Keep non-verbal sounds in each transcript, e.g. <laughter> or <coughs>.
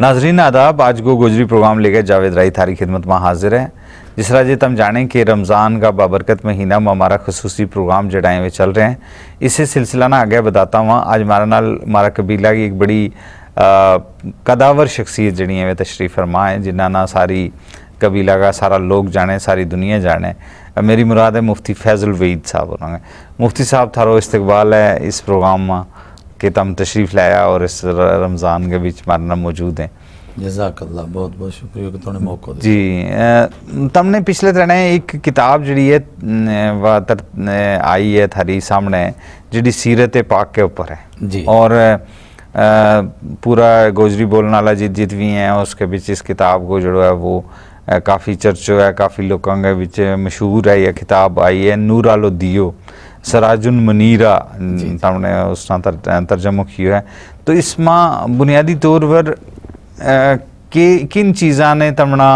नाजरीन आदाब आज गो गोजरी प्रोग्राम लेकर जावेद राई थारी खिदमत में हाजिर हैं जिस राजे तम जाने कि रमज़ान का बाबरकत महीना में हमारा खसूसी प्रोग्राम जड़ाएँ हुए चल रहे हैं इसे सिलसिला ना आगे बताता हूँ आज हमारा नाल हमारा कबीला की एक बड़ी कदावर शख्सियत जड़ी है वे तशरीफ़ फरमा है जिन्ना सारी कबीला का सारा लोग जाने सारी दुनिया जाने मेरी मुराद है मुफ्ती फैज़ुल वहीद साहब उन्होंने मुफ्ती साहब थारो इस्तकबाल है इस प्रोग्राम में કે તમ તસીફ લાયા ઓર ઇસ રમઝાન કે બીચ મારના মজুদ હે જઝાક અલ્લાહ બહોત બહોત શુક્રિયા કે તને મોકો દિયા જી તમને પિછલે તણે એક કિતાબ જડી હે વાત આઈ હે થરી સામને જડી સીરેત એ પાક કે ઉપર હે જી ઓર પૂરા ગોજરી બોલનાલા જી જીવી હે ઓર اس કે બીચ ઇસ કિતાબ ગોજડો હે વો કાફી ચર્ચા હે કાફી લોકોંગા બીચે મશહૂર હૈ આ કિતાબ આઈ હે નૂર અલો દિયો सराजुन मनीरा तमने उस तर, तर्जमो किया है तो इसमें बुनियादी तौर पर के किन चीज़ा ने तमना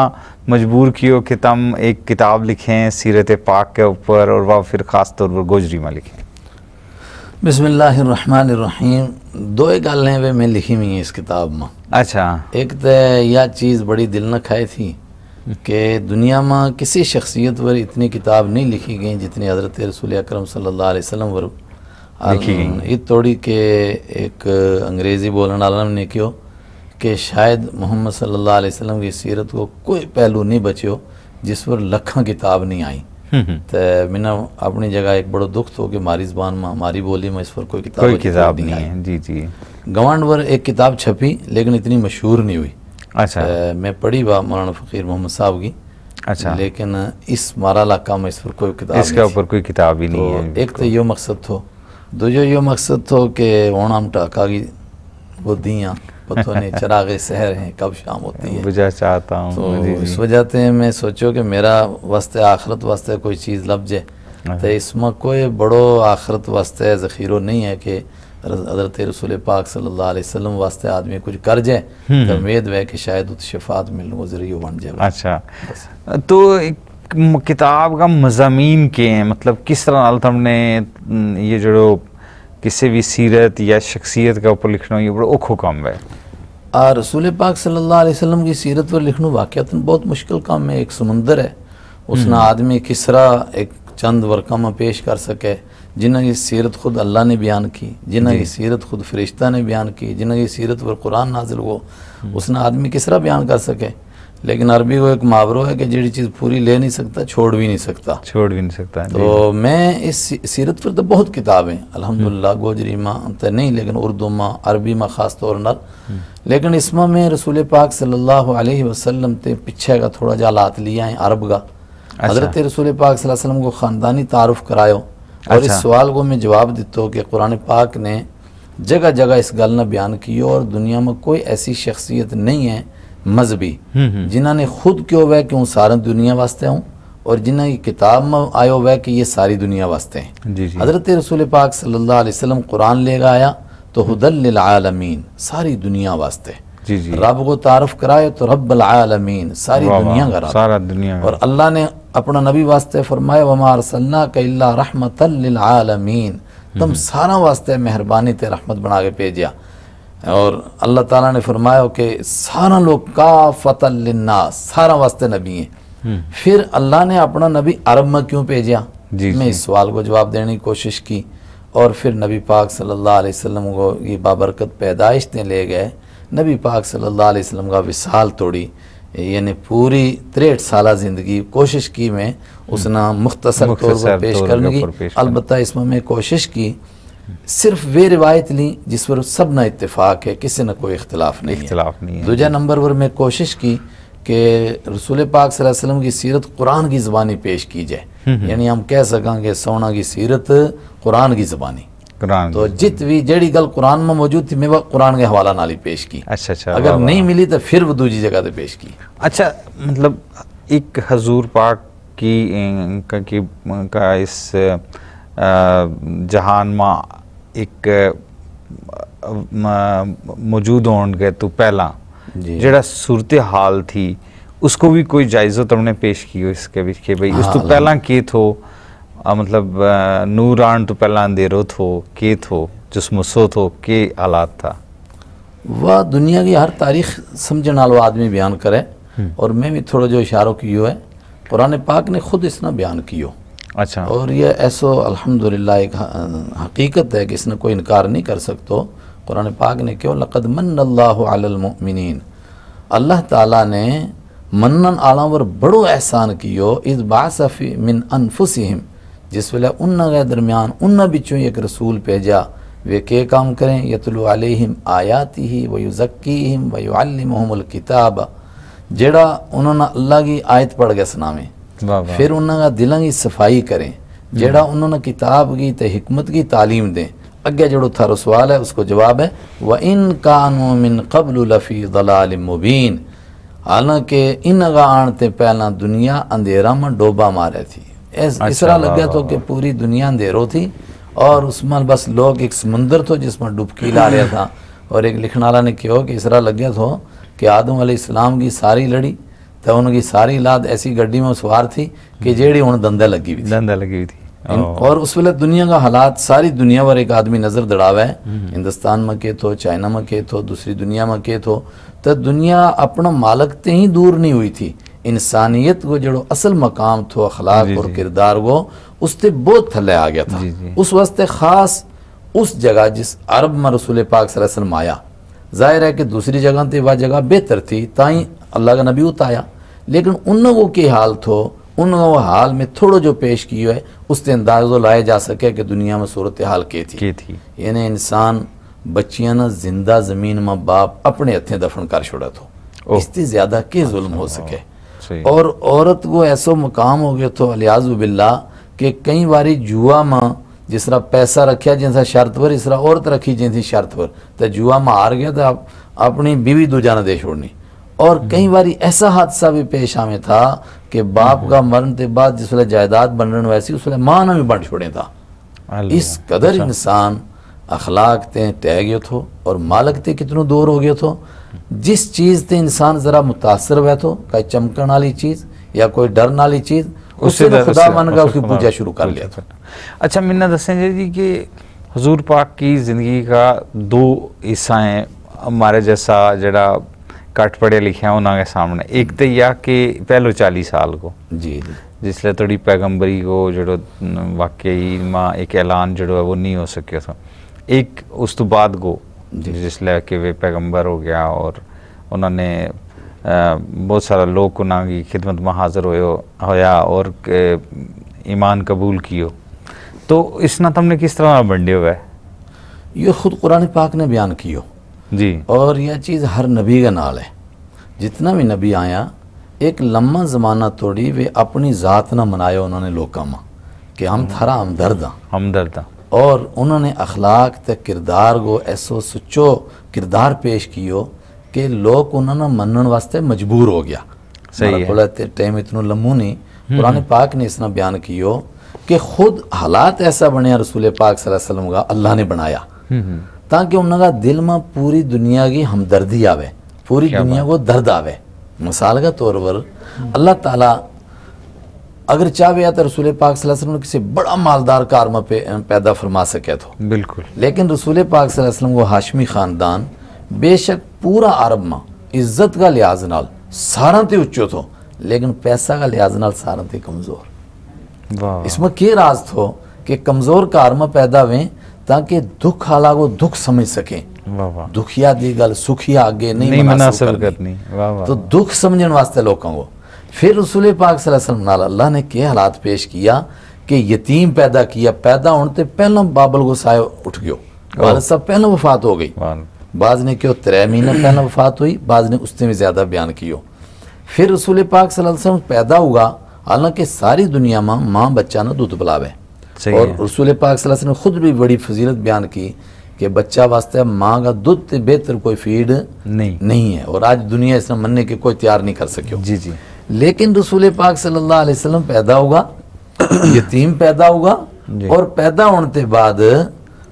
मजबूर कियो कि तम एक किताब लिखें सीरत पाक के ऊपर और वह फिर ख़ास तौर पर गोजरी में लिखें बिस्मिल्लाहिर्रहमानिर्रहीम दो एक गालें वे मैं लिखी हुई हैं इस किताब में अच्छा एक तो यह चीज़ बड़ी दिल न खाई थी कि दुनिया में किसी शख्सियत पर इतनी किताब नहीं लिखी गई जितनी हज़रत रसूल अक्रम सल्ला वसलम पर लिखी गई थोड़ी के एक अंग्रेज़ी बोलने आलम ने क्यों कि शायद मोहम्मद सल्ला वसलम की सीरत को कोई पहलू नहीं बचो जिस पर लखा किताब नहीं आई हम्म, हम्म। तो मैंने अपनी जगह एक बड़ो दुख हो तो कि हमारी जबान में हमारी बोली में इस पर कोई किताब कोई किताब नहीं है जी जी गवांड पर एक किताब छपी लेकिन इतनी मशहूर नहीं हुई अच्छा आ, मैं पढ़ी बा मौलाना फ़कीर मोहम्मद साहब की अच्छा लेकिन इस मारा इलाका में इस पर कोई किताब इसके ऊपर कोई किताब ही नहीं तो है एक तो यो मकसद थो दूजो यो मकसद थो कि ओणाम टाका की वो दियाँ पतो नहीं शहर हैं कब शाम होती है बुझा चाहता हूँ तो इस वजह से मैं सोचो कि मेरा वास्ते आखिरत वास्ते कोई चीज़ लब जाए हाँ। तो इसमें कोई बड़ो आखिरत वास्ते ज़खीरो नहीं है कि हजरत रसूल पाक सल्ला वसलम वास्ते आदमी कुछ कर जाए हम्म। तो उम्मीद है कि शायद शफात मिलने को जरियो बन जाए अच्छा तो किताब का मजामी के हैं मतलब किस तरह तुमने ये जो किसी भी सीरत या शख्सियत का ऊपर लिखना ये बड़ा औखो काम है आ रसूल पाक सल्ला वसलम की सीरत पर लिखना वाक़ बहुत मुश्किल काम है एक समंदर है उसने हम्म। आदमी किस तरह एक चंद वर्का पेश कर सके जिन्हें की सीरत खुद अल्लाह ने बयान की जिन्हें की सीरत खुद फरिश्ता ने बयान की जिन्हें की सीरत पर कुरान नाजिल हो हम्म। उसने आदमी किस तरह बयान कर सके लेकिन अरबी को एक मुहावरा है कि जी चीज़ पूरी ले नहीं सकता छोड़ भी नहीं सकता छोड़ भी नहीं सकता तो मैं इस सीरत पर तो बहुत किताबें हम्म। अलहमदिल्ला गोजरी माँ तो नहीं लेकिन उर्दू माँ अरबी माँ ख़ास तौर नर हम्म। लेकिन इसमें मैं रसूल पाक सल्ला वसलम के ते पीछे का थोड़ा जा लिया है अरब का अच्छा। हजरत रसूल पाक वसलम को ख़ानदानी तारफ़ करायो और इस अच्छा। सवाल को मैं जवाब हूँ कि कुरान पाक ने जगह जगह इस गल ने बयान की और दुनिया में कोई ऐसी शख्सियत नहीं है मजहबी हम्म, हम्म। जिन्होंने खुद क्यों वह कि हूँ सारा दुनिया वास्ते हूँ और जिन्हें किताब में आयो वह कि ये सारी दुनिया वास्ते हैं हजरत रसूल पाक सल्ला वसलम कुरान लेगा आया तो हदल आलमीन सारी दुनिया वास्ते रब को तारफ कराए तो रब आलमीन सारी दुनिया का सारा दुनिया और अल्लाह ने अपना नबी वास्ते फरमाया वमा का रहमत आलमीन तुम हम्म। सारा वास्ते मेहरबानी ते रहमत बना के भेजा और अल्लाह ताला ने फरमाया कि सारा लोग का फतलन्नास सारा वास्ते नबी है हम्म। फिर अल्लाह ने अपना नबी अरब में क्यों भेजा मैं इस सवाल को जवाब देने की कोशिश की और फिर नबी पाक सल्लल्लाहु अलैहि वसल्लम को ये बाबरकत पैदाइश ने ले गए नबी पाक सल्लल्लाहु अलैहि वसल्लम का विशाल तोड़ी यानी पूरी त्रेठ साल ज़िंदगी कोशिश की मैं उस हम्म। नाम मुख्तसर तौर पर पेश करने की अलबत् इसमें मैं कोशिश की सिर्फ वे रिवायत ली जिस पर सब ना इतफाक़ है किसी न कोई इख्तलाफ नहीं है दूजा नंबर पर मैं कोशिश की कि रसूल पाक सल्लम की सीरत कुरान की ज़बानी पेश की जाए हम्म, हम्म। यानी हम कह सकें कि सोना की सीरत कुरान की ज़बानी तो जित भी जड़ी गल कुरान में मौजूद थी मैं वह कुरान के हवाला नाली पेश की अच्छा अच्छा अगर नहीं मिली तो फिर वो दूसरी जगह पे पेश की अच्छा मतलब एक हजूर पाक की का, की, का इस जहान माँ एक मौजूद होने तो पहला जरा सूरत हाल थी उसको भी कोई जायजा तुमने तो पेश की इसके भी के भाई उस तो हाँ, पहला के थो મતલબ નૂરાંટ પહેલાં અંધેરો થો કે થો જુસ્મસો थो के हालात था वह दुनिया की हर तारीख समझने वाला आदमी बयान करे हम्म। और मैं भी थोड़ा जो इशारों की है कुरान पाक ने खुद इसने बयान कियो अच्छा और यह ऐसो अल्हम्दुलिल्लाह एक हकीकत है कि इसने कोई इनकार नहीं कर सकते कुरान पाक ने क्यों लकद मन अल्लाहमिन अल्लाह ताला ने मन्नन आला बड़ो एहसान कियो इस बासफ़ी मिन अनफुसिम जिस वेल उन दरमियान उन बिचों एक रसूल भेजा वे के काम करें यतलु अलहिम आयाति ही वयु जक्कीम वयु अलमहमुल किताब जड़ा उन्होंने अल्लाह की आयत पढ़ के सुनावे फिर उन्होंने दिलों की सफाई करें जड़ा हम्म। उन्होंने किताब की तो हमत की तालीम दें अगे जो थारो सवाल है उसको जवाब है व इन कानूमिन कबल लफ़ी दलाल मुबीन हालांकि इन आण ते पहला दुनिया अंधेरा में डोबा मारे थी इस तरह लग गया तो कि पूरी दुनिया अंधेरों थी और उसमें बस लोग एक समुंदर तो जिसमें डुबकी ला रहा था <laughs> और एक लिखने वाला ने कहो कि इस तरह लग गया तो कि आदम इस्लाम की सारी लड़ी तो उनकी सारी लाद ऐसी गड्डी में सवार थी कि हम्म। जेड़ी हूँ दंदे लगी हुई धंधे लगी हुई थी और उस वेले दुनिया का हालात सारी दुनिया पर एक आदमी नज़र दड़ावा है हम्म। हिंदुस्तान में के तो चाइना में के तो दूसरी दुनिया में के तो तो दुनिया अपना मालक ते ही दूर नहीं हुई थी इंसानियत को जो असल मकाम थो अखलाक और किरदार वो उससे बहुत थले आ गया था जी जी। उस वास्ते ख़ास उस जगह जिस अरब में रसूल पाक सरसलम आया जाहिर है कि दूसरी जगह थी वह जगह बेहतर थी ताई अल्लाह का नबी उताया लेकिन उन लोगों के हाल थो उन लोगों हाल में थोड़ा जो पेश किया है उससे अंदाजो लाया जा सके कि दुनिया में सूरत हाल के थी, थी। यानी इंसान बच्चिया ना जिंदा ज़मीन में बाप अपने हथे दफन कर छोड़ा तो इससे ज़्यादा के अच्छा, जुल्म हो सके और औरत को ऐसा मुकाम हो गया तो अलियाज बिल्ला के कई बारी जुआ माँ जिस तरह पैसा रखा जैसा शर्त पर इस तरह औरत रखी जैसी शर्त पर तो जुआ मां हार गया तो आप अपनी बीवी दूजा ने दे छोड़नी और कई हम्म। बार ऐसा हादसा भी पेश आवे था कि बाप हम्म। का मरण के बाद जिस वे जायदाद बनने वैसी उस वे माँ ने भी बंट छोड़े था इस कदर अच्छा। इंसान अखलाक ते तय गयो थो और मालक ते कितनो दूर हो गयो थो जिस चीज़ ते इंसान ज़रा मुतासर हुआ थो का चमकने वाली चीज़ या कोई डर वाली चीज़ उससे तो खुदा मन का उसकी पूजा शुरू कर लिया था अच्छा मिन्ना दसें जी कि हजूर पाक की ज़िंदगी का दो हिस्सा हैं हमारे जैसा जरा कट पढ़े लिखे उन्होंने सामने एक तो यह कि पहलो चालीस साल को जी जिसलिए थोड़ी पैगम्बरी को जो वाकई माँ एक ऐलान जो है वो नहीं हो सको था एक उस तो बाद गो ਜਿਸ कि वे पैगंबर हो गया और उन्होंने बहुत सारा लोग गुना की खिदमत में हाजिर हो होया और ईमान कबूल कियो तो इस ना तुमने किस तरह बंडे हुए है ये खुद कुरान पाक ने बयान कियो जी और यह चीज़ हर नबी का नाल है जितना भी नबी आया एक लम्बा ज़माना तोड़ी वे अपनी ज़ात ना मनाया उन्होंने लोगों कि हम हम्म। थारा हमदर्द दर्द हमदर्द दर्द और उन्होंने अखलाक तो किरदार को ऐसो सुचो किरदार पेश कियो कि लोग उन्होंने मनन वास्ते मजबूर हो गया सही बोला टाइम इतना लम्बू नहीं हम्म, हम्म। पुराने पाक ने इसना बयान कियो कि खुद हालात ऐसा बने रसूल पाक सलम का अल्लाह ने बनाया हम्म, ताकि उनका दिल में पूरी दुनिया की हमदर्दी आवे पूरी दुनिया को दर्द आवे मिसाल का तौर पर अल्लाह ताला अगर चाहे या तो रसूल पाक वसल्लम किसी बड़ा मालदार कारम पे पैदा फरमा सके तो बिल्कुल लेकिन रसूल पाक वसल्लम को हाशमी ख़ानदान बेशक पूरा अरब माँ इज्जत का लिहाज न सारा तो उच्चो थो लेकिन पैसा का लिहाज न सारा तो कमज़ोर इसमें के राज थो कि कमज़ोर कारम पैदा हुए ताकि दुख आला को दुख समझ सकें दुखिया दी गल सुखिया अगे नहीं, नहीं मना सकते तो दुख समझने वास्ते लोगों को फिर रसूल पाक सलम अल्लाह ने के हालात पेश किया कि यतीम पैदा किया पैदा होने से पहला बाबल गुस्साए उठ गयो वाल साहब पहला वफात हो गई बाज ने क्यों त्रै महीना पहला वफात हुई बाज ने उससे भी ज़्यादा बयान कियो फिर रसूल पाक सल्लम पैदा हुआ हालांकि सारी दुनिया में माँ बच्चा ना दूध पिलावे और रसूल पाक सल्लम ने खुद भी बड़ी फजीलत बयान की कि बच्चा वास्ते माँ का दूध से बेहतर कोई फीड नहीं नहीं है और आज दुनिया इसमें मनने के कोई तैयार नहीं कर सकियो जी जी लेकिन रसूल पाक सल्लल्लाहु अलैहि वसल्लम पैदा होगा <coughs> यतीम पैदा होगा और पैदा होने के बाद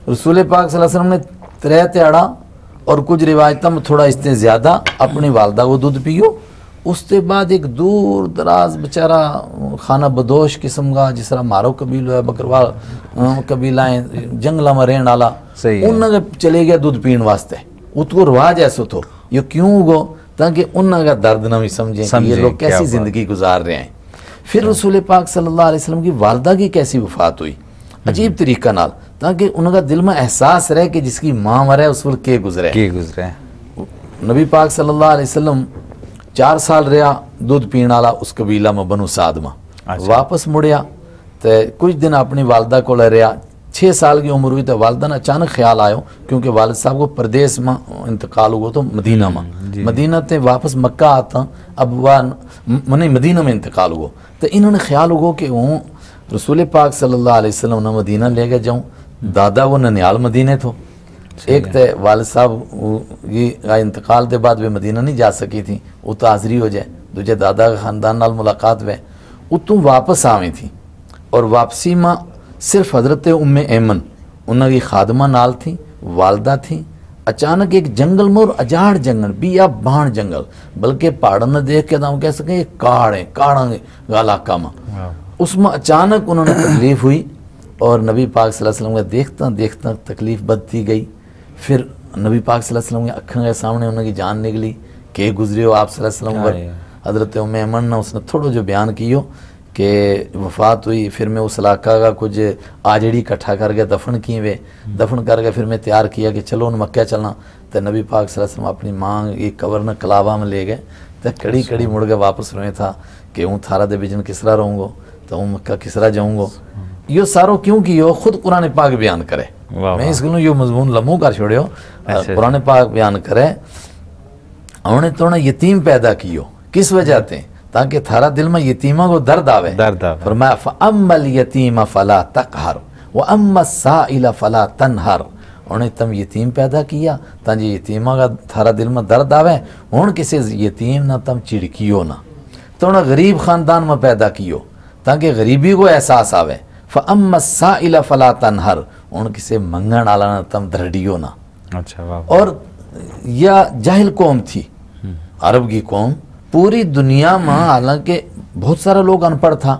रसूल पाक सल्लल्लाहु अलैहि वसल्लम ने त्रै त्याड़ा और कुछ रिवायतों में थोड़ा इससे ज़्यादा अपनी वालदा को दूध पियो उसके बाद एक दूर दराज बेचारा खाना बदोश किस्म का जिस तरह मारो कबीलो है बकरवाल कबीला है जंगला में रहने वाला उन्होंने चले गया दूध पीने वास्ते उसको रिवाज ऐसो तो यो क्यों उगो ताकि उन्होंने दर्द ना भी समझें ये लोग कैसी ज़िंदगी गुजार रहे हैं फिर रसूल पाक सल्लल्लाहु अलैहि वसल्लम की वालदा की कैसी वफात हुई हम्म। अजीब तरीका नाल ताकि उनका दिल में एहसास रहे कि जिसकी माँ मर है उस वक्त के गुजरे के गुजरे नबी पाक सल्लल्लाहु अलैहि वसल्लम चार साल रहा दूध पीने वाला उस कबीला में बनू सादमा अच्छा। वापस मुड़िया तो कुछ दिन अपनी वालदा को रहा छः साल की उम्र हुई तो ने अचानक ख्याल आयो क्योंकि वालद साहब को परदेस में इंतकाल हुआ तो मदीना में मदीना ते वापस मक्का आता अब वह मन मदीना में इंतकाल हुआ तो इन्होंने ख्याल हुआ कि वो रसूल पाक सल्लल्लाहु अलैहि वसल्लम ने मदीना ले गया जाऊँ दादा वो ननियाल मदीने थो एक तो वाल साहब का इंतकाल के बाद वे मदीना नहीं जा सकी थी वो तो हाज़री हो जाए दूजे दादा के खानदान नाल मुलाकात वे उतों वापस आवी थी और वापसी में सिर्फ हज़रत उम ऐमन उनकी खादमा नाल थी वालदा थी अचानक एक जंगल में और अजाड़ जंगल भी या बाण जंगल बल्कि पहाड़ ने देख के तो हम कह सकें काड़ है काड़ा इलाका में उसमें अचानक उन्होंने तकलीफ हुई और नबी पाक वसल्लम देखता देखता तकलीफ बदती गई फिर नबी पाक वसल्लम अखों के सामने उनकी जान निकली के हो आप वसल्लम हजरत हजरत ऐमन ने उसने थोड़ा जो बयान किया કે વફાત ہوئی ફિર મે ઉસ લાકા કા કુજ આડી ઇકઠા કર કે દફન કીવે દફન કર કે ફિર મે તૈયાર કિયા કે ચલો મક્કા ચલા ત નબી પાક સલસલામ apni માં એ કબર ને કલાવા મે લે ગય ત કડી કડી મુડ કે વાપસ રહયા થા કે હું થારા દે ビ જન કિસરા રહુંગો ત હું મક્કા કિસરા જાઉંગો યો સારો ક્યું કે યો ખુદ કુરાન એ पाक બિયાન કરે મે ઇસનો યો મઝમૂન લમો કર છોડયો કુરાન એ પાક બિયાન કરે ઓને તોને યતીમ પેદા કિયો કિસ વજહતે ताकि थारा दिल में यतीमा को दर्द आवे दर्द और मैं फअम्मल यतीम फला तक हर वो अम्मा सा फला तन हर उन्हें तुम यतीम पैदा किया ताजी यतीमा का थारा दिल में दर्द आवे हूँ किसी यतीम ना तुम चिड़कियो ना तो उन्हें गरीब ख़ानदान में पैदा कियो ताकि गरीबी को एहसास आवे फ़म साइला फला तन हर उन किसे मंगण आला ना तम धरडियो ना अच्छा और यह जाहिल कौम थी अरब की कौम पूरी दुनिया में हालांकि बहुत सारा लोग अनपढ़ था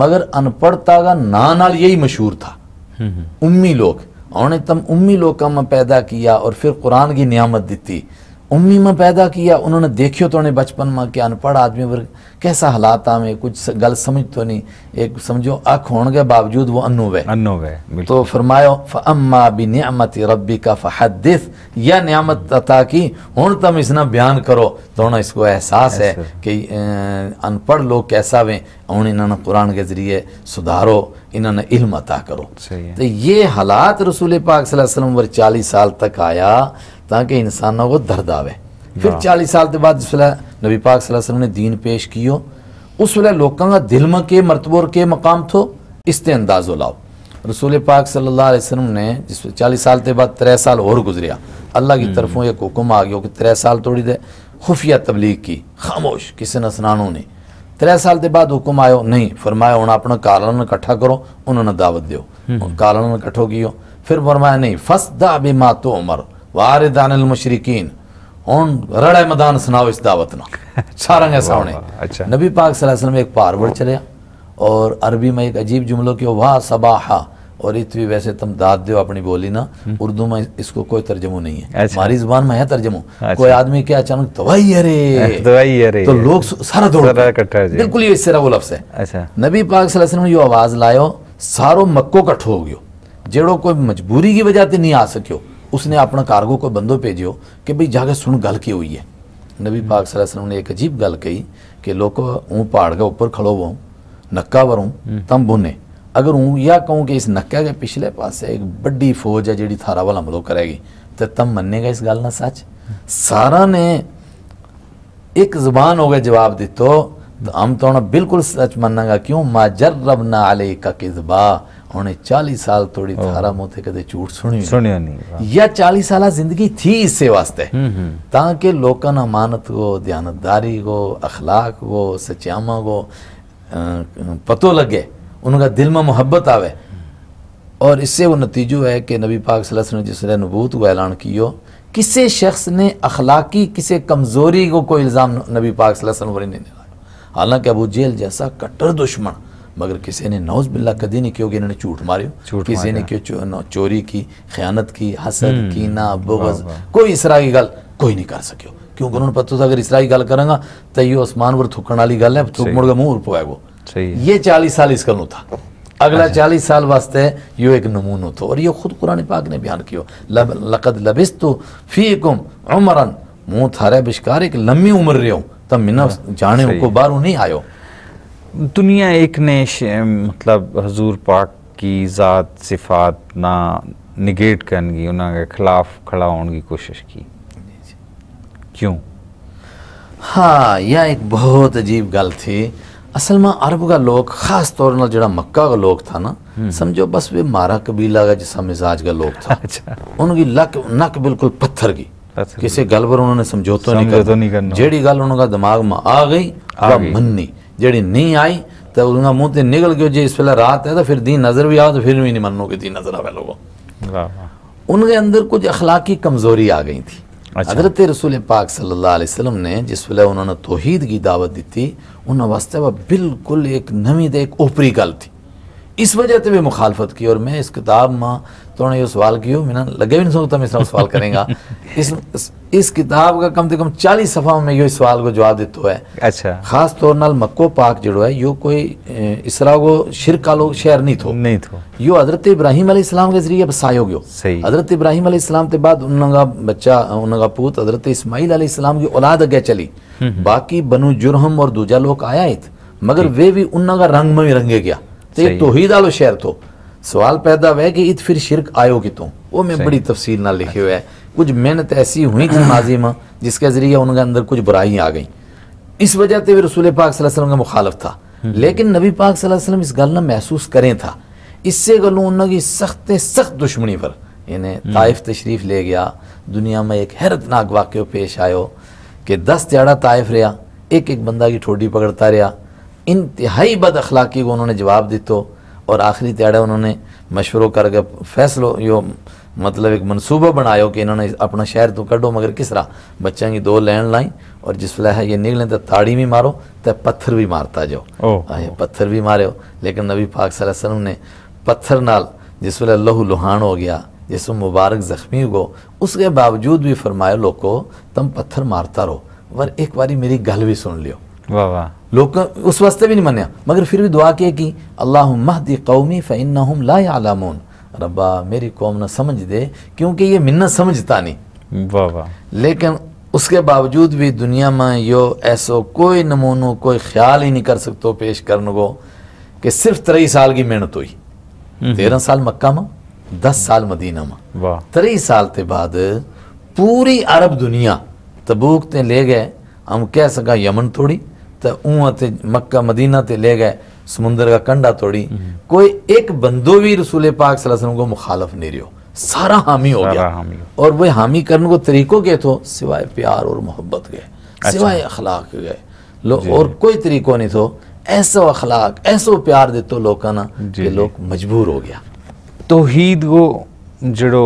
मगर अनपढ़ता का ना नाल यही मशहूर था हम्म, हम्म। उम्मी लोग और तम उम्मी लोग का मैं पैदा किया और फिर कुरान की नियामत दी उम्मी में पैदा किया उन्होंने देखियो तो उन्हें बचपन में कि अनपढ़ आदमी पर कैसा हालात में कुछ गल समझ तो नहीं एक समझो अख होने के बावजूद वो अनु वे अनु वे तो फरमायो अम्मा भी नियामत रबी का फहदिस या नियामत अता की हूं तुम इसना बयान करो तो उन्हें इसको एहसास है कि अनपढ़ लोग कैसा वे हूँ इन्होंने कुरान के जरिए सुधारो इन्होंने इल्म अता करो तो ये हालात रसूल पाक वसलम वर चालीस साल तक आया ताकि इंसानों को दर्द आवे फिर हाँ। चालीस साल के बाद जिस वे नबी पाक वसल्लम ने दीन पेश कियो उस वे लोगों का दिल में के मरतबोर के मकाम थो इसते अंदाजो लाओ रसूल पाक सल्लल्लाहु अलैहि वसल्लम ने जिस चालीस साल के बाद त्रै साल और गुजरिया अल्लाह की हम्म। तरफों एक हुक्म आ गया कि त्रै साल थोड़ी दे खुफिया तबलीग की खामोश किसी ने सुनानो नहीं त्रै साल के बाद हुक्म आयो नहीं फरमाया हूँ अपना कारण इकट्ठा करो उन्होंने दावत दो हम्म। कारण इकट्ठो कियो फिर फरमाया नहीं फसदा बिमा तो उमर वारदान मुशरकिन ਹੁਣ ਰੜਾ ਮੈਦਾਨ ਸੁਣਾਓ ਇਸ ਦਾਵਤ ਨੂੰ ਸਾਰਿਆਂ ਦੇ ਸਾਹਮਣੇ ਨਬੀ ਪਾਕ ਸੱਲੱਲਾਹੁ अलैहि एक बढ़ चले और अरबी में एक अजीब जुमलों की वाह सबाहा और इतवी वैसे तुम दाद दो अपनी बोली ना हम्म। उर्दू में इसको कोई तर्जमो नहीं है अच्छा। हमारी जबान में है तर्जमो अच्छा। कोई आदमी क्या अचानक दवाई अरे <laughs> दवाई अरे तो लोग सारा दौड़ बिल्कुल ये इस तरह वो लफ्स है अच्छा नबी पाक सल्लल्लाहु अलैहि यो आवाज लायो सारो मक्को कठो हो गयो जेड़ो कोई मजबूरी की वजह से नहीं आ सको उसने अपना कारगो को बंदो भेजो कि भाई जाके सुन गल की हुई है नबी पाक सलाम ने एक अजीब गल कही कि लोग ऊँ पहाड़ के ऊपर खड़ो हुआ नक्का पर हम्म। तम बुने अगर हूँ या कहूँ कि इस नक्का के पिछले पास एक बड़ी फौज है जी थारा वाल हमलो करेगी तो तम मनेगा इस गल ना सच सारा ने एक जबान हो गया जवाब दितो तो हम तो बिल्कुल सच मनागा क्यों माजर रब ना अले का किजबा उन्हें चालीस साल थोड़ी ਥਾਰਾ मोते कदे झूठ सुनी सुनिया नहीं या 40 साल जिंदगी थी ਇਸੇ वास्ते हम्म, हम्म। ताकि ਕਿ ਲੋਕਾਂ ਨਾ ਮਾਨਤ ਕੋ ਧਿਆਨਦਾਰੀ ਕੋ اخلاق ਕੋ पतो लगे उनका दिल में मोहब्बत आवे और इससे वो नतीजो है कि नबी पाक ने जिस नबूत को ऐलान कियो किसी शख्स ने अखलाकी किसी कमज़ोरी को कोई इल्ज़ाम नबी पाक वरी नहीं लगाया हालांकि अबू जेल जैसा कट्टर दुश्मन मगर किसी ने नौज बिल्ला कदी नहीं क्योंकि इन्होंने झूठ मारियो किसी ने क्यों चो, चोरी की खयानत की हसद हम्म। की ना बुगज कोई इसरा की गल कोई नहीं कर सको क्योंकि उन्होंने पता था अगर इसरा की गल करा तो ये आसमान पर थुकने वाली गल है थुक मुड़ के मुंह पवाए वो ये चालीस साल इस गलों था अगला अच्छा। चालीस साल वास्ते यो एक नमूनो था और ये खुद कुरान पाक ने बयान किया लकद लबिस तो फी कुम उमरन मुँह थारे बिशकार एक लम्बी उम्र रहे हो तब मिना हाँ, जाने को बारू नहीं आयो दुनिया एक ने मतलब हजूर पाक की ज़ात सिफात ना निगेट करने उन्होंने खिलाफ खड़ा होने की कोशिश की क्यों हाँ यह एक बहुत अजीब गल थी असल में अरब का लोग खास तौर पर जो मक्का का लोग था ना हम्म। समझो बस वे मारा कबीला का जिसका मिजाज का लोग था <laughs> अच्छा। उनकी लक नक बिल्कुल पत्थर की किसी गल पर उन्होंने समझौता नहीं करना जेडी गल उनका दिमाग में आ गई वह मननी जी नहीं आई तो उसका मुँह तो निकल गयो जो इस वे रात है तो फिर दी नज़र भी आओ तो फिर भी नहीं मनो कि दी नज़र आवे लोगों उनके अंदर कुछ अखलाकी कमज़ोरी आ गई थी अच्छा। हजरत रसूल पाक सल्ला वसलम ने जिस वे उन्होंने तोहीद की दावत दी थी उन्होंने वास्ते वह बिल्कुल एक नवी तो एक ऊपरी गल थी इस वजह से भी मुखालफत की और मैं इस किताब में तो ये सवाल किया मैंने लगे भी नहीं सोचता मैं इस सवाल करेंगे <laughs> इस इस किताब का कम से कम चालीस सफा में यो सवाल को जवाब देता है अच्छा खास तौर न मक्को पाक जो है यो कोई इसरा को का लोग शहर नहीं थो नहीं थो यो हजरत इब्राहिम अलैहिस्सलाम के जरिए बसायो गयो सही हजरत इब्राहिम अलैहिस्सलाम के बाद उनका बच्चा उनका पूत हजरत इस्माइल अलैहिस्सलाम की औलाद अगे चली हम्म, हम्म। बाकी बनु जुरहम और दूजा लोग आया मगर वे भी उनका रंग में रंगे गया तो ये तोहीद आलो शहर तो सवाल पैदा हुआ है कि इत फिर शिरक आयो कितों वो मैं बड़ी तफसील ना लिखे हुआ है कुछ मेहनत ऐसी हुई थी माजी में जिसके जरिए उनके अंदर कुछ बुराई आ गई इस वजह से भी रसूल पाक वसल्लम का मुखालफ था लेकिन नबी पाक वसल्लम इस गल ना महसूस करें था इससे गलू उन्होंने सख्त सख्त दुश्मनी पर इन्हें ताइफ तशरीफ ले गया दुनिया में एक हैरतनाक वाक्य पेश आयो कि दस त्याड़ा ताइफ रहा एक एक बंदा की ठोडी पकड़ता रहा इंतहाई बद अखलाकी को उन्होंने जवाब दितो और आखिरी त्याड़ा उन्होंने मशवरों करके फैसलो यो मतलब एक मनसूबा बनायो कि इन्होंने अपना शहर तो कढ़ो मगर किस तरह बच्चों की दो लैंड लाई और जिस वे है ये निकले तो ताड़ी भी मारो तो पत्थर भी मारता जाओ आए हाँ, पत्थर भी मारो लेकिन नबी पाक सल्लम ने पत्थर नाल जिस वे लहू लुहान हो गया जिस मुबारक जख्मी हो उसके बावजूद भी फरमाया लोगों तुम पत्थर मारता रहो पर एक बारी मेरी गल भी सुन लियो वाह वाह लोग उस वास्ते भी नहीं मनिया मगर फिर भी दुआ के कि अल्लाह महदी कौमी फ़िन ला रब्बा मेरी कौम ना समझ दे क्योंकि ये मिन्नत समझता नहीं वाह लेकिन उसके बावजूद भी दुनिया में यो ऐसो कोई नमूनो कोई ख्याल ही नहीं कर सकते पेश करने को कि सिर्फ तेई साल की मेहनत हुई हम्म। तेरह साल मक्का में दस साल मदीना में तेई साल के बाद पूरी अरब दुनिया तबूक ते ले गए हम कह सका यमन थोड़ी तो ऊँह ते मक्का मदीना ते ले गए समुंदर का कंडा तोड़ी हम्म। कोई एक बंदो भी रसूल पाक वसल्लम को मुखालफ नहीं रियो सारा हामी हो गया हामी हो। और वह हामी करने को तरीकों के तो सिवाय प्यार और मोहब्बत गए अच्छा। सिवाय अखलाक गए और कोई तरीको नहीं तो ऐसा अखलाक ऐसा प्यार देते लोग ना कि लोग मजबूर हो गया तोहीद वो जड़ो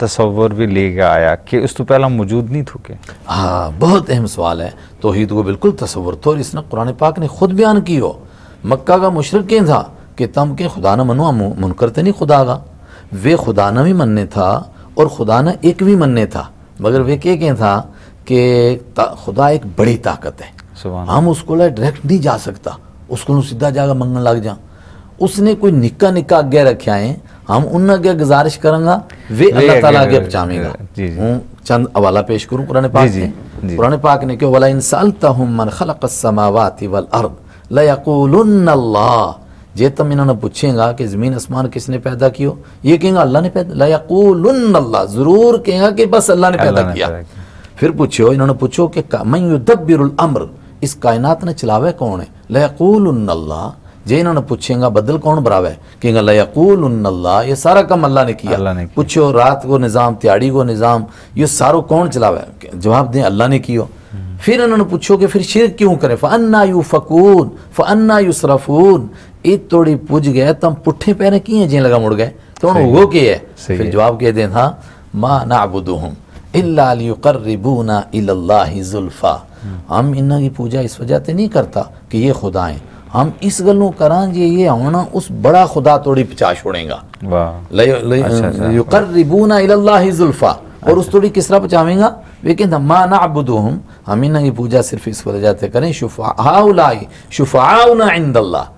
तस्वर भी लेके आया कि उस तो पहला मौजूद नहीं थूके हाँ बहुत अहम सवाल है तोहद को बिल्कुल तस्वर तो और इसने कुरान पाक ने खुद बयान की हो मक्का का मुशरक क्या था कि तम के खुदा न मनुआ मुनकर तो नहीं खुदा का वे खुदा न भी मनने था और खुदा न एक भी मनने था मगर वे क्या क्या था कि खुदा एक बड़ी ताकत है हम उसको डायरेक्ट नहीं जा सकता उसको सीधा जाकर मंगन लग जा उसने कोई निक्का निक्का अगे रखा है हम उन अगे गुजारिश करेंगे वे अल्लाह ताला के पहचानेगा चंद अवाला पेश करूँ कुरान पाक जी, ने कुरान पाक ने क्यों वाला इंसान मन खलक समावाति वल अर्द लयकुल्ला जे तुम इन्होंने पूछेगा कि ज़मीन आसमान किसने पैदा कियो ये कहेंगा अल्लाह ने पैदा लयकुल्ला ज़रूर कहेगा कि बस अल्लाह ने पैदा किया फिर पूछो इन्होंने पूछो कि मैं युद्दबिर अम्र इस कायनात ने चलावे कौन है लयकुल्ला जे इन्होंने पूछेगा बदल कौन बरावे कि अल्लाह ये सारा कम अल्लाह ने किया अल्लाह ने किया। पूछो रात को निज़ाम त्याड़ी को निज़ाम ये सारो कौन चलावे जवाब दें अल्लाह ने किया फिर इन्होंने पूछो कि फिर शिर क्यों करें फ़न्ना यू फ़कून फ़न्ना यू सरफून ये तोड़ी पूछ गए तम पुठे पैरें किए जे लगा मुड़ गए तो उन्होंने वो किए फिर जवाब कह दें था माँ ना अबुदूहम हम इल्ला जुल्फ़ा हम इन्ना की पूजा इस वजह से नहीं करता कि ये खुदाएं हम इस गलों करांगे ये होना उस बड़ा खुदा तोड़ी पचा छोड़ेगा अच्छा, अच्छा। अं, और उस तोड़ी किस तरह पचावेगा लेकिन मा ना हम ही ना पूजा सिर्फ इस वजह से करें शुफाई शुफाउना इंदल्ला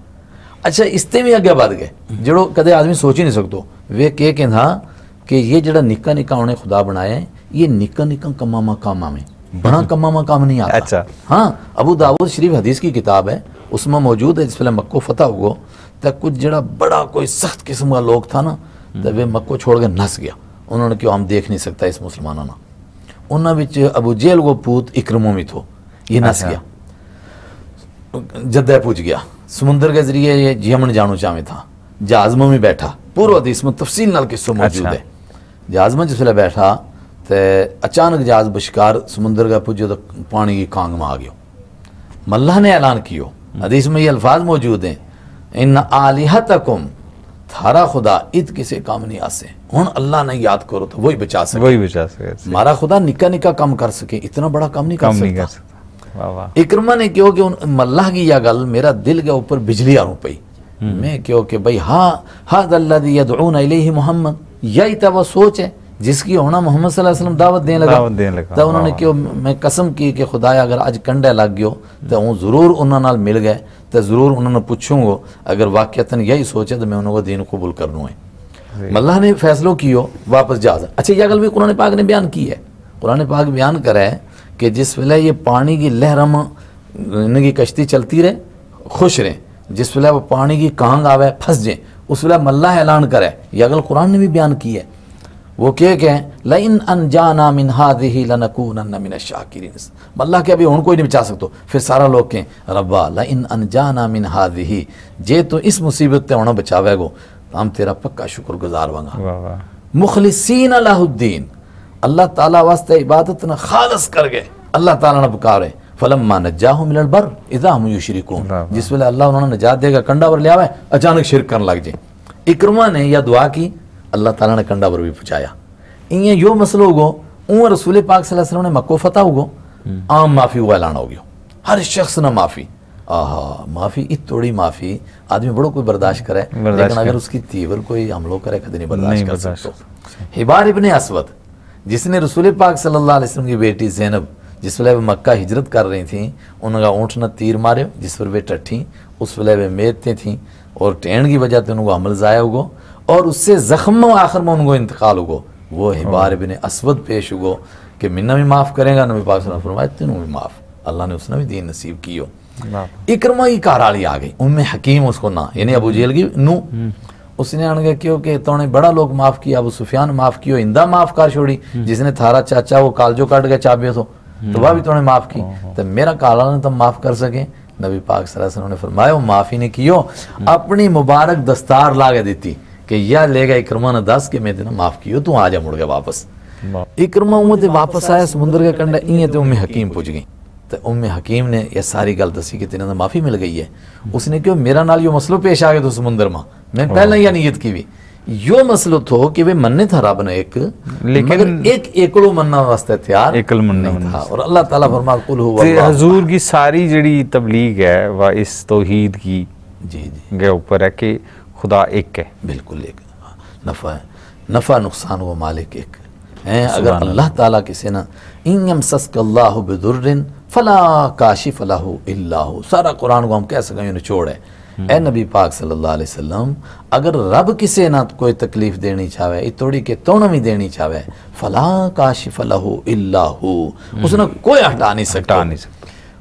अच्छा इसते भी अगे बढ़ गए जो कद आदमी सोच ही नहीं सकते वे के कहना कि ये जो निका निका उन्हें खुदा बनाया है ये निका निका कमामा कामा में बड़ा कमामा काम नहीं आता अच्छा हाँ अबू दाऊद शरीफ हदीस की किताब है उसमें मौजूद है जिस वे मक्को फतेह हो तो कुछ जरा बड़ा कोई सख्त किस्म का लोग था ना तो वे मक्को छोड़ के नस गया उन्होंने क्यों हम देख नहीं सकता इस मुसलमानों ना उन्होंने अबू जेल वो पूत इक्रमो में थो ये नस अच्छा। गया जद्दा पूछ गया समुंदर के जरिए ये जियमन जानू चाहे था जहाज में बैठा पूर्व हदीस में तफसील नाल किस्सों मौजूद अच्छा। है जाजमा जिस जिस बैठा तो अचानक जहाज बशिकार समुंदर का पुजो तो पानी की कांग में आ गयो मल्ला ने ऐलान किया हदीस में ये अल्फाज मौजूद हैं इन आलिहत तकुम थारा खुदा इत किसे काम नहीं आसे हूँ अल्लाह ने याद करो तो वही बचा सके वही बचा सके मारा खुदा निका निका काम कर सके इतना बड़ा काम नहीं कर नहीं सकता इक्रमा ने क्यों कि उन मल्लाह की यह गल मेरा दिल के ऊपर बिजली आ पई हम्म। मैं क्यों कि भाई हाँ हाँ अल्लाह मोहम्मद यही तो वह सोच है जिसकी होना मोहम्मद सल्लम दावत देने लगा दावत देने लगा तो उन्होंने हाँ। क्यों मैं कसम की कि खुदाया अगर अज कंडे लग गयो तो वो जरूर उन्होंने मिल गए तो जरूर उन्होंने पूछूंगो अगर वाकयतन यही सोचे तो मैं उन्होंने दीन कबूल कर लूँ मल्ला ने फैसलो कियो वापस जा अच्छा यह गल भी कुरान पाक ने बयान की है कुरान पाक बयान करे कि जिस वेल ये पानी की लहरम इनकी कश्ती चलती रहे खुश रहे जिस वेल वो पानी की कांग आवे फंस जाए उस वेल मल्ला ऐलान करे यह गल कुरान ने भी बयान की है वो कह गए लाइन जाना मिन हाद ही लनकून अन मिन शाकिरिन अल्लाह के अभी उन कोई नहीं बचा सकते फिर सारा लोग कहें रब्बा लाइन जाना मिन हाद ही जे तो इस मुसीबत ते उन्हें बचावे तो हम तेरा पक्का शुक्र गुजार वागा मुखलिसीन अलाहुद्दीन अल्लाह ताला वास्ते इबादत ने खालस कर गए अल्लाह ताला ने पुकारे फलम मान नजाहु मिलल बर इदा हम युशरिकून जिस वेले अल्लाह उन्होंने नजात देगा कंडा पर ले आवे अचानक शिरक करने लग जाए इकरमा ने यह दुआ की अल्लाह तला ने कंडा पर भी पहुँचाया इं यो मसलो उगो ऊँ रसूल पाक सलम ने मको फता उगो आम माफ़ी उहा ऐलान हो गयो हर शख्स ने माफ़ी आह माफ़ी इत थोड़ी माफ़ी आदमी बड़ो कोई बर्दाश्त करे लेकिन अगर उसकी तीवर कोई हमलो करे कभी नहीं बर्दाश्त कर सकते हिबार इबन असवद जिसने रसूल पाक सल्लल्लाहु अलैहि वसल्लम की बेटी जैनब जिस वे वे मक्का हिजरत कर रही थी उनका ऊँट ने तीर मारे जिस पर वे टट्ठी उस वे वे मेरते थी और टेण की वजह से उनको अमल ज़ाया हुआ और उससे ज़ख्म आखिर में उनको इंतकाल हुगो वो हाँ। हिबार बिन असवद पेश हुगो कि मिन्ना भी माफ़ करेगा नबी पाक फरमाया तेनों भी माफ़ अल्लाह ने उसने भी दीन नसीब की हो हाँ। इकरमा की काराली आ गई उनमें हकीम उसको ना यानी अबू जेल की नू हम्म। उसने अणगे क्यों कि तोने बड़ा लोग माफ़ किया अबू सुफियान माफ़ कियो इंदा माफ़ कर छोड़ी हम्म। जिसने थारा चाचा वो कालजो काट गया चाबियों तो तो वह भी हम्म। तोने माफ़ की हाँ। तो मेरा काला ने तुम तो माफ़ कर सके नबी पाक सरासन ने फरमाया वो माफ़ी नहीं कियो अपनी मुबारक दस्तार ला के दी कि या ले गया इक्रमा ने दस के मैं तेना माफ़ कियो तू आ जा मुड़ गया वापस इक्रमा उमे वापस आया समुद्र के कंडे इं तो उम्मे हकीम पुज गई तो उम्मे हकीम ने यह सारी गल दसी कि तेना माफ़ी मिल गई है उसने क्यों मेरा नाल यो मसलो पेश आ गया तो समुद्र में मैं हाँ। पहले ही नीयत की भी यो मसलो थो कि वे मन्ने था रब ने एक लेकिन एक एकलो मन्ना वास्ते तैयार एकल मन्ना था और अल्लाह ताला फरमा कुल हुवा हुआ हजूर की सारी जड़ी तबलीग है व इस तौहीद की जी जी के ऊपर है कि खुदा एक है बिल्कुल एक हाँ, नफ़ा है नफ़ा नुकसान वो मालिक एक है अगर अल्लाह ताला किसी ना इंगम बेदुर्रिन फ़ला काशी फ़लाह सारा कुरान को हम कह सकें उन्हें छोड़ है हम्म। ए नबी पाक सल्लल्लाहु अलैहि वसल्लम अगर रब किसे ना कोई तकलीफ देनी चाहे इतोड़ी के तोड़ भी देनी चाहे फला का शिफलह इल्लाहू हम्म। उसने कोई हटा नहीं सकता हटा नहीं सकता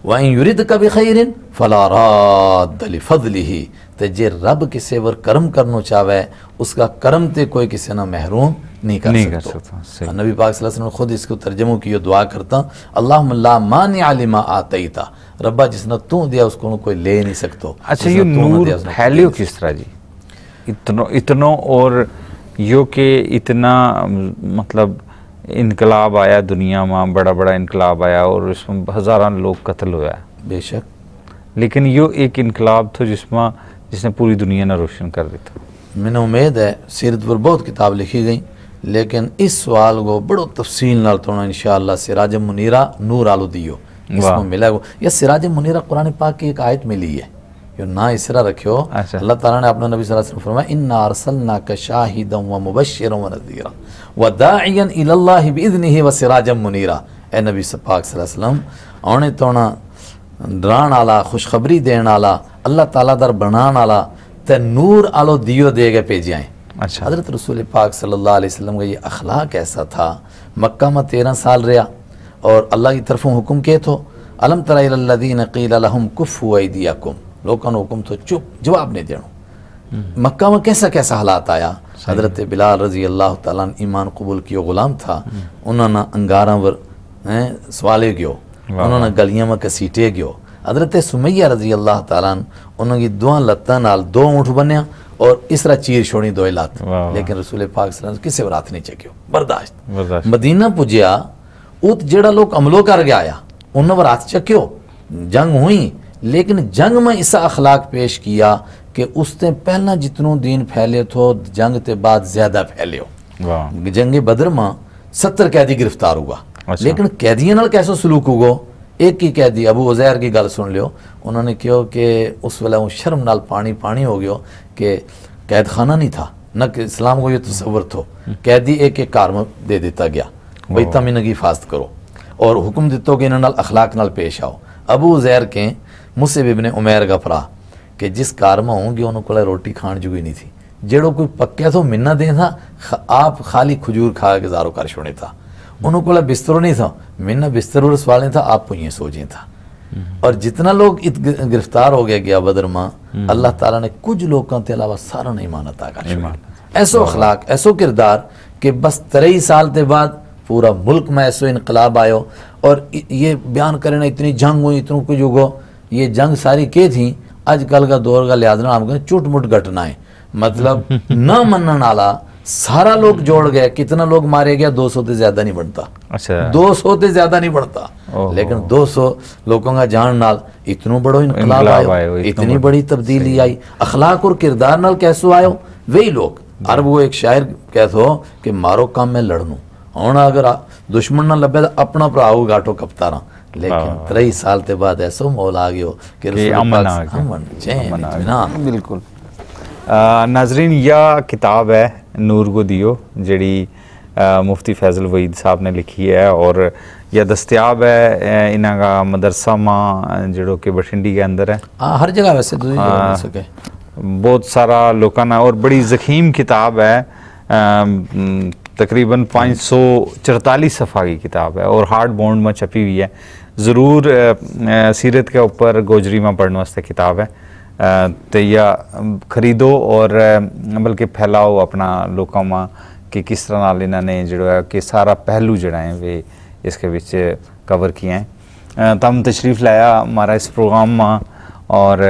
वहीं युरिद कभी खैरिन फला रादली फजली ही तो जे रब किसे वर कर्म करना चाहे उसका कर्म तो कोई किसी ना महरूम नहीं कर सकता नबी पाक सल्लल्लाहु अलैहि खुद इसको तर्जमो की दुआ करता अल्लाह ला मान आलिमा था रबा जिसने तू दिया उसको कोई ले नहीं सकता अच्छा ये नूर फैलियो किस तरह जी इतनो इतनो और यो के इतना मतलब इनकलाब आया दुनिया में बड़ा बड़ा इनकलाब आया और इसमें हज़ारा लोग कत्ल हुआ बेशक लेकिन यो एक इनकलाब था जिसमें जिसने पूरी दुनिया ने रोशन कर दिया मैंने उम्मीद है सीरत पर बहुत किताब लिखी गई लेकिन इस सवाल को बड़ो तफसील नाल थोड़ा इंशाल्लाह सिराज मुनीरा नूर आलो दियो इसमें मिला या सिराज मुनीरा कुरान पाक की एक आयत मिली है यो ना इसरा रखियो अच्छा। अल्लाह ताला ने अपने नबी सल्लल्लाहु अलैहि वसल्लम फरमाया इन्ना अरसलना का व व नज़ीरा व दाइयन इला अल्लाह व मुनीरा ए नबी सल्लल्लाहु अलैहि वसल्लम तोना आला खुशखबरी देने आला अल्लाह ताला दर बनाने वाला ते नूर आलो दियो देगा जाए अच्छा हजरत रसूल पाक सल्लल्लाहु अलैहि वसल्लम का ये अखलाक ऐसा था मक्का में तेरह साल रहा और अल्लाह की तरफों हुक्म के थो अलम तरदीन अकीम कुफ़ हुआ दिया कुम लोगों ने हुक्म तो चुप जवाब नहीं देना मक्का में कैसा कैसा हालात आया हजरत बिलाल रजी अल्लाह तमान कबूल किया गुलाम था उन्होंने अंगारा वर सवाले गयो उन्होंने गलियों में कसीटे गयो हजरत सुमैया रजी अल्लाह तन उन्होंने दुआ लत्तां दो ऊँठ बनया और इस तरह चीर छोड़ी दो लत लेकिन रसूल पाक किसी वरात नहीं चक्यो बर्दाश्त मदीना पुजया उत जो लोग अमलो करके आया उन्होंने वरात चक्यो जंग हुई लेकिन जंग में ऐसा अखलाक पेश किया कि उसने पहला जितनों दिन फैले थो तो जंग के बाद ज्यादा फैले जंग बदर में सत्तर कैदी गिरफ्तार हुआ अच्छा। लेकिन कैदियों कैसा सलूक हुगो एक ही कह दी अबू उजैर की गल सुन लियो उन्होंने कहो कि उस वे शर्म नाल पानी पानी हो गयो कि कैद खाना नहीं था न कि इस्लाम को ये तस्वर थो कैदी एक एक कार में दे दिता गया भाई तम इनकी हिफाजत करो और हुक्म दितो कि इन्होंने अखलाक नाल पेश आओ अबू उजैर के मुसे बिब ने का भरा कि जिस कार में होंगी उन्होंने रोटी खाने जुगी नहीं थी जेड़ो कोई पक्या तो मिन्ना दे था आप खाली खजूर खा गुजारो कर छोड़े था उन्होंने को बिस्तरो नहीं था मेरा बिस्तर सवाल था आप ये सोचे था और जितना लोग गिरफ्तार हो गया गया बदरमा हम्म। अल्लाह तला ने कुछ लोगों के अलावा सारा नहीं माना था ऐसो अखलाक ऐसो किरदार कि बस तरई साल के बाद पूरा मुल्क में ऐसो इनकलाब आयो और ये बयान ना इतनी जंग हुई इतनों कुछ उगो ये जंग सारी के थी आजकल का दौर का लिहाजना आप चुट मुट घटनाएं मतलब <laughs> न मन आला सारा लोग हम्म। जोड़ गए कितना लोग मारे गया 200 से ज्यादा नहीं बढ़ता अच्छा 200 से ज्यादा नहीं बढ़ता लेकिन 200 लोगों का जान नाल इतनो बड़ो इनकलाब आयो इतनी, बड़ी तब्दीली आई अखलाक और किरदार नाल कैसो आयो वही लोग अरब वो एक शायर कहते कि मारो काम मैं लड़नू हूं अगर दुश्मन ना लभे तो अपना भरा हो गाठो कपतारा लेकिन त्रई साल के बाद ऐसा माहौल आ गयो कि बिल्कुल नाजरीन यह किताब है नूर को दियो जड़ी मुफ्ती फैज़ल वहीद साहब ने लिखी है और यह दस्तियाब है इन्हों का मदरसा माँ जो कि बठिंडी के अंदर है आ, हर जगह वैसे हाँ। बहुत सारा लोगों ने और बड़ी जखीम किताब है तकरीबन पाँच सौ चरतालीस सफ़ा की किताब है और हार्ड बाउंड में छपी हुई है ज़रूर सीरत के ऊपर गोजरी में पढ़ने वास्ते किताब है तो या खरीदो और बल्कि फैलाओ अपना लोगों में कि किस तरह नाल ने जो है कि सारा पहलू जोड़ा है वे इसके बिच कवर किया है तम तशरीफ लाया महाराज इस प्रोग्राम में और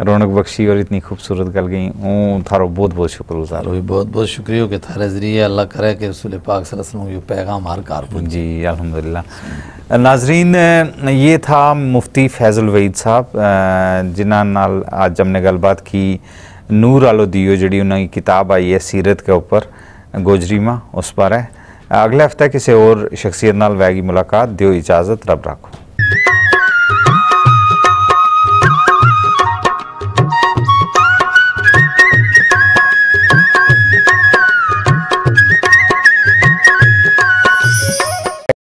रौनक बख्शी और इतनी खूबसूरत गल गई हूँ थारो बहुत बहुत शुक्रगुजार भी बहुत बहुत शुक्रिया कि थारे जरिए अल्लाह करे कि रसूल पाक वसल्लम पैगाम हर कार जी अल्हम्दुलिल्लाह नाजरीन ये था मुफ्ती फैज़ुल वहीद साहब जिन्हों नाल अज हमने गलबात की नूर आलो दियो जी उन्होंने किताब आई है सीरत के ऊपर गोजरी माँ उस पर है अगले हफ्ते किसी और शख्सियत नाल वैगी मुलाकात दियो इजाज़त रब रखो